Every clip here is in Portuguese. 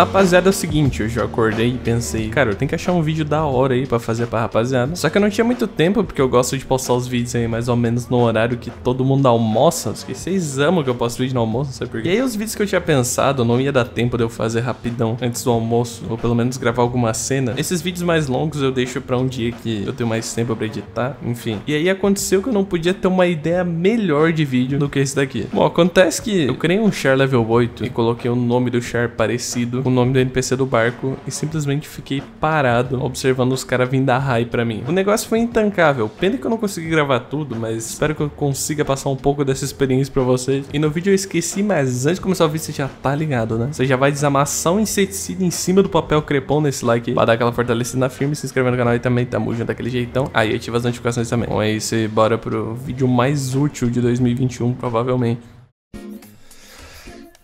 Rapaziada, é o seguinte, eu já acordei e pensei, cara, eu tenho que achar um vídeo da hora aí pra fazer pra rapaziada. Só que eu não tinha muito tempo, porque eu gosto de postar os vídeos aí mais ou menos no horário que todo mundo almoça. Porque vocês amam que eu posto vídeo no almoço, não sei porquê. E aí os vídeos que eu tinha pensado, não ia dar tempo de eu fazer rapidão antes do almoço, ou pelo menos gravar alguma cena. Esses vídeos mais longos eu deixo pra um dia que eu tenho mais tempo pra editar, enfim. E aí aconteceu que eu não podia ter uma ideia melhor de vídeo do que esse daqui. Bom, acontece que eu criei um char level 8 e coloquei o nome do char parecido com o nome do NPC do barco e simplesmente fiquei parado observando os caras vindo dar raio pra mim. O negócio foi intancável. Pena que eu não consegui gravar tudo, mas espero que eu consiga passar um pouco dessa experiência pra vocês. E no vídeo eu esqueci, mas antes de começar o vídeo você já tá ligado, né? Você já vai desamassar um inseticida em cima do papel crepom nesse like pra dar aquela fortalecida firme, se inscrever no canal e também tamo junto daquele jeitão. Aí ah, ativa as notificações também. Então é isso bora pro vídeo mais útil de 2021, provavelmente.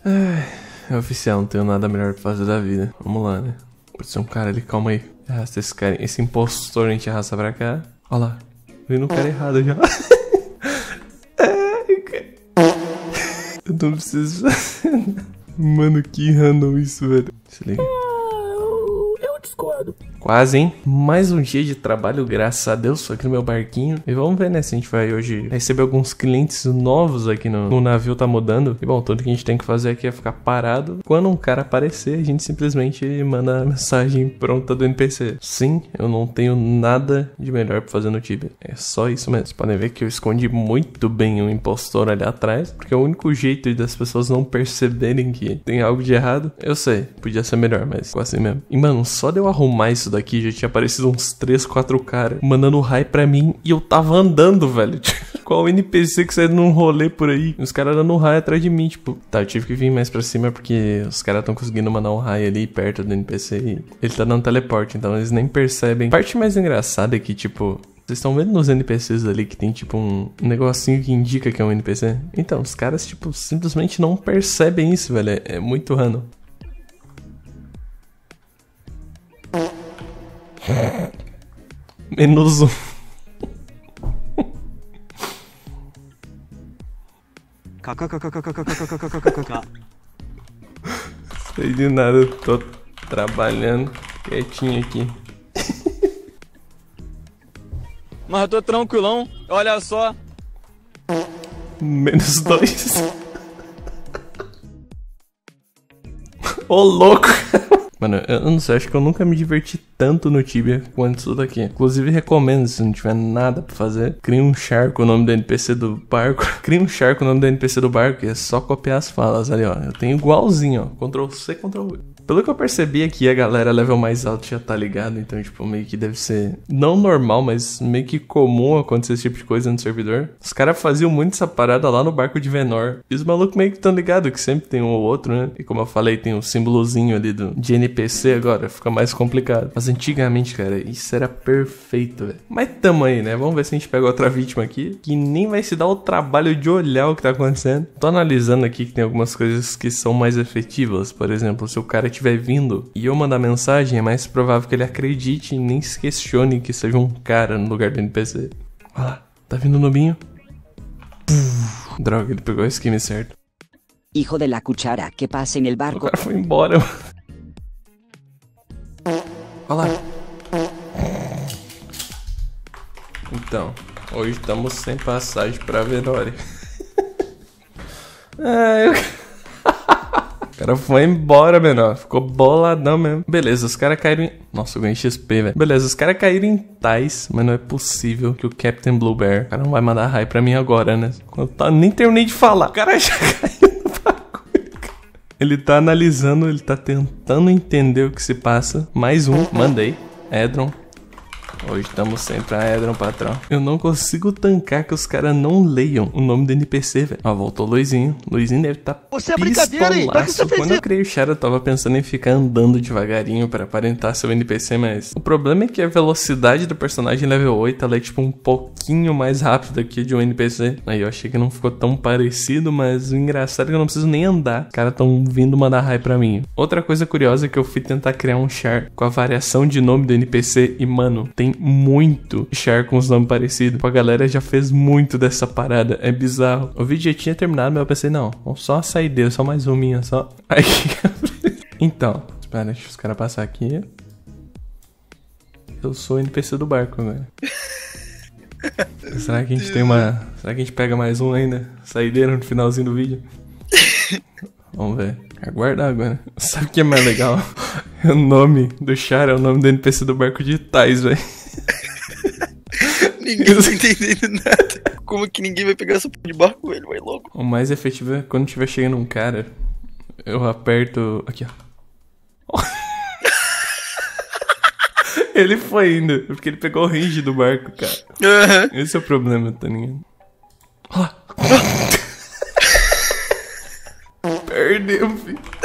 Ai... É oficial, não tenho nada melhor pra fazer da vida. Vamos lá, né? Pode ser um cara ali, calma aí. Arrasta esse cara, esse impostor a gente arrasta pra cá. Olha lá, Vem no cara errado já. Eu não preciso fazer Mano, que random isso, velho. Se liga quase, hein? Mais um dia de trabalho, graças a Deus, só aqui no meu barquinho. E vamos ver, né, se a gente vai hoje receber alguns clientes novos aqui no, no navio, tá mudando. E bom, tudo que a gente tem que fazer aqui é ficar parado. Quando um cara aparecer, a gente simplesmente manda a mensagem pronta do NPC. Sim, eu não tenho nada de melhor pra fazer no Tibia. É só isso mesmo. Vocês podem ver que eu escondi muito bem o impostor ali atrás, porque é o único jeito das pessoas não perceberem que tem algo de errado. Eu sei, podia ser melhor, mas ficou assim mesmo. E mano, só de eu arrumar isso daqui já tinha aparecido uns 3, 4 caras mandando raio pra mim e eu tava andando, velho. Qual tipo, NPC que sai num rolê por aí? Os caras dando raio atrás de mim, tipo, tá, eu tive que vir mais pra cima porque os caras estão conseguindo mandar um raio ali perto do NPC e ele tá dando teleporte, então eles nem percebem. parte mais engraçada é que, tipo, vocês estão vendo nos NPCs ali que tem tipo um negocinho que indica que é um NPC? Então, os caras, tipo, simplesmente não percebem isso, velho. É, é muito random. Menos um. Sei de nada, tô trabalhando quietinho aqui. Mas eu tô tranquilão, olha só. Menos dois. Ô louco! Mano, eu não sei, acho que eu nunca me diverti tanto no Tibia quanto isso daqui. Inclusive, recomendo, se não tiver nada pra fazer, cria um char com o nome do NPC do barco. cria um char com o nome do NPC do barco e é só copiar as falas ali, ó. Eu tenho igualzinho, ó. Ctrl C, Ctrl V. Pelo que eu percebi aqui, a galera é level mais alto já tá ligado, então, tipo, meio que deve ser não normal, mas meio que comum acontecer esse tipo de coisa no servidor. Os caras faziam muito essa parada lá no barco de Venor. E os malucos meio que tão ligados, que sempre tem um ou outro, né? E como eu falei, tem um símbolozinho ali do, de NPC agora, fica mais complicado. Mas antigamente, cara, isso era perfeito, velho. Mas tamo aí, né? Vamos ver se a gente pega outra vítima aqui, que nem vai se dar o trabalho de olhar o que tá acontecendo. Tô analisando aqui que tem algumas coisas que são mais efetivas. Por exemplo, se o cara estiver vindo e eu mandar mensagem, é mais provável que ele acredite e nem se questione que seja um cara no lugar do NPC. Olha lá, tá vindo o nubinho? Puf, droga, ele pegou o esquema certo. Hijo de la cuchara, que passa no barco. O cara foi embora. Olha lá. Então, hoje estamos sem passagem pra Verori. ah, é, eu... O cara foi embora, menor. Ficou boladão mesmo. Beleza, os caras caíram em. Nossa, eu ganhei XP, velho. Beleza, os caras caíram em tais, mas não é possível que o Captain Blue Bear. O cara não vai mandar raio pra mim agora, né? Quando tá... Nem terminei de falar. O cara já caiu. Ele tá analisando, ele tá tentando entender o que se passa. Mais um, mandei. Edron, Hoje estamos sempre a Edron patrão. Eu não consigo tancar que os caras não leiam o nome do NPC, velho. Ó, voltou o Luizinho. Luizinho deve estar tá Você é brincadeira aí? que você fez Quando eu criei o Shadow, eu tava pensando em ficar andando devagarinho para aparentar ser o NPC, mas... O problema é que a velocidade do personagem level 8, ela é, tipo, um pouquinho mais rápida que de um NPC. Aí eu achei que não ficou tão parecido, mas o engraçado é que eu não preciso nem andar. Os caras tão vindo mandar raio pra mim. Outra coisa curiosa é que eu fui tentar criar um char com a variação de nome do NPC e, mano, tem muito share com os nomes parecidos. Tipo, a galera já fez muito dessa parada. É bizarro. O vídeo já tinha terminado, mas eu pensei, não, vamos só sair dele, só mais uma minha, só. Aí Então, espera, deixa os caras passar aqui. Eu sou o NPC do barco agora. será que a gente tem uma. Será que a gente pega mais um ainda? Saideira no finalzinho do vídeo? Vamos ver. Aguardar agora. Sabe o que é mais legal? O nome do Char é o nome do NPC do barco de Tais, velho. ninguém tá entendendo nada. Como que ninguém vai pegar essa porra de barco, velho? Vai logo. O mais efetivo é quando tiver chegando um cara, eu aperto. Aqui, ó. ele foi indo, porque ele pegou o range do barco, cara. Uhum. Esse é o problema, tá ligado? Perdeu, filho.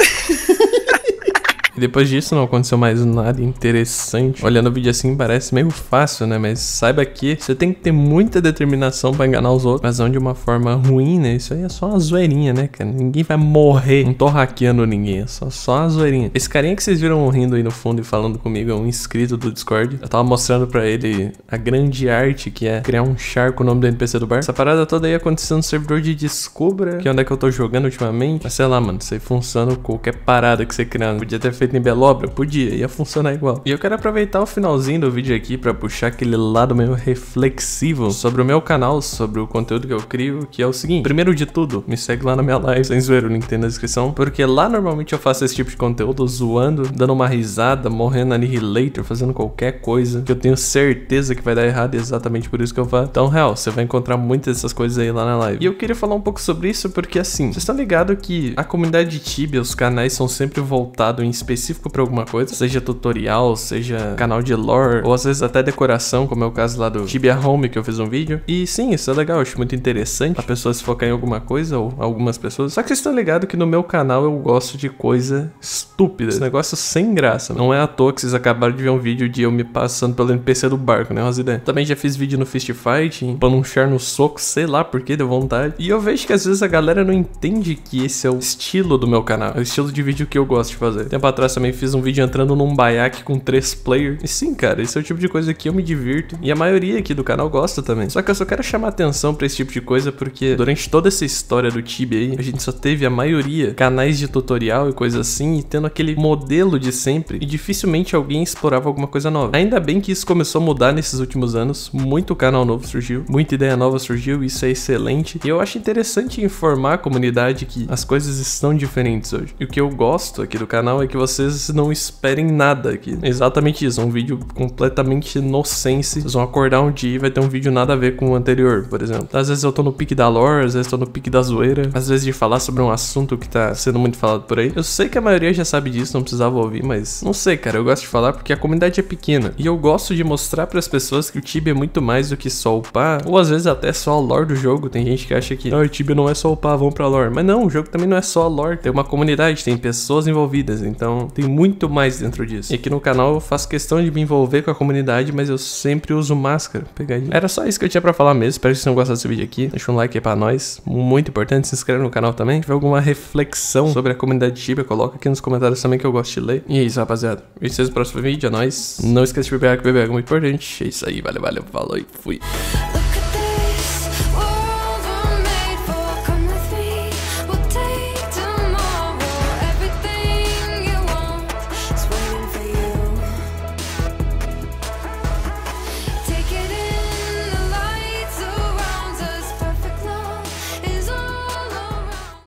Depois disso não aconteceu mais nada interessante. Olhando o vídeo assim parece meio fácil, né? Mas saiba que você tem que ter muita determinação para enganar os outros, mas não de uma forma ruim, né? Isso aí é só uma zoeirinha, né, cara? Ninguém vai morrer. Não tô hackeando ninguém, é só, só uma zoeirinha. Esse carinha que vocês viram rindo aí no fundo e falando comigo é um inscrito do Discord. Eu tava mostrando para ele a grande arte que é criar um char com o nome do NPC do bar. Essa parada toda aí aconteceu no servidor de Descubra, que é onde é que eu tô jogando ultimamente. Mas sei lá, mano, isso aí funciona com qualquer parada que você criar. Podia ter feito feito em Belobra? Podia, ia funcionar igual. E eu quero aproveitar o finalzinho do vídeo aqui para puxar aquele lado meio reflexivo sobre o meu canal, sobre o conteúdo que eu crio, que é o seguinte. Primeiro de tudo, me segue lá na minha live, sem zoeiro, o link tem na descrição, porque lá normalmente eu faço esse tipo de conteúdo zoando, dando uma risada, morrendo annihilator, fazendo qualquer coisa que eu tenho certeza que vai dar errado, e é exatamente por isso que eu faço. Então, real, você vai encontrar muitas dessas coisas aí lá na live. E eu queria falar um pouco sobre isso porque assim, vocês estão ligados que a comunidade Tibia, os canais são sempre voltados em específico específico para alguma coisa, seja tutorial, seja canal de lore, ou às vezes até decoração, como é o caso lá do Tibia Home que eu fiz um vídeo. E sim, isso é legal, acho muito interessante a pessoa se focar em alguma coisa ou algumas pessoas. Só que vocês estão ligados que no meu canal eu gosto de coisa estúpida, esse negócio sem graça. Não é à toa que vocês acabaram de ver um vídeo de eu me passando pelo NPC do barco, né? Umas ideias. Também já fiz vídeo no Fist Fight, em panunchar no soco, sei lá porque deu vontade. E eu vejo que às vezes a galera não entende que esse é o estilo do meu canal, é o estilo de vídeo que eu gosto de fazer. Tempo atrás também fiz um vídeo entrando num baiaque com três players. E sim, cara, esse é o tipo de coisa que eu me divirto. E a maioria aqui do canal gosta também. Só que eu só quero chamar atenção pra esse tipo de coisa porque durante toda essa história do Tibia aí, a gente só teve a maioria canais de tutorial e coisa assim, e tendo aquele modelo de sempre, e dificilmente alguém explorava alguma coisa nova. Ainda bem que isso começou a mudar nesses últimos anos, muito canal novo surgiu, muita ideia nova surgiu, isso é excelente, e eu acho interessante informar a comunidade que as coisas estão diferentes hoje. E o que eu gosto aqui do canal é que você vocês não esperem nada aqui. Exatamente isso, um vídeo completamente inocente. Vocês vão acordar um dia e vai ter um vídeo nada a ver com o anterior, por exemplo. Às vezes eu tô no pique da lore, às vezes tô no pique da zoeira, às vezes de falar sobre um assunto que tá sendo muito falado por aí. Eu sei que a maioria já sabe disso, não precisava ouvir, mas não sei, cara. Eu gosto de falar porque a comunidade é pequena e eu gosto de mostrar para as pessoas que o Tibia é muito mais do que só upar, ou às vezes até só a lore do jogo. Tem gente que acha que não, o Tibia não é só upar, vamos pra lore. Mas não, o jogo também não é só a lore. Tem uma comunidade, tem pessoas envolvidas, então tem muito mais dentro disso. E aqui no canal eu faço questão de me envolver com a comunidade, mas eu sempre uso máscara. Pegadinha. Era só isso que eu tinha pra falar mesmo. Espero que vocês tenham gostado desse vídeo aqui. Deixa um like aí pra nós. Muito importante. Se inscreve no canal também. Se tiver alguma reflexão sobre a comunidade Tibia, coloca aqui nos comentários também que eu gosto de ler. E é isso, rapaziada. Vejo vocês no próximo vídeo. É nóis. Não esqueça de beber água, beber água é muito importante. É isso aí. Valeu, valeu. Falou e fui.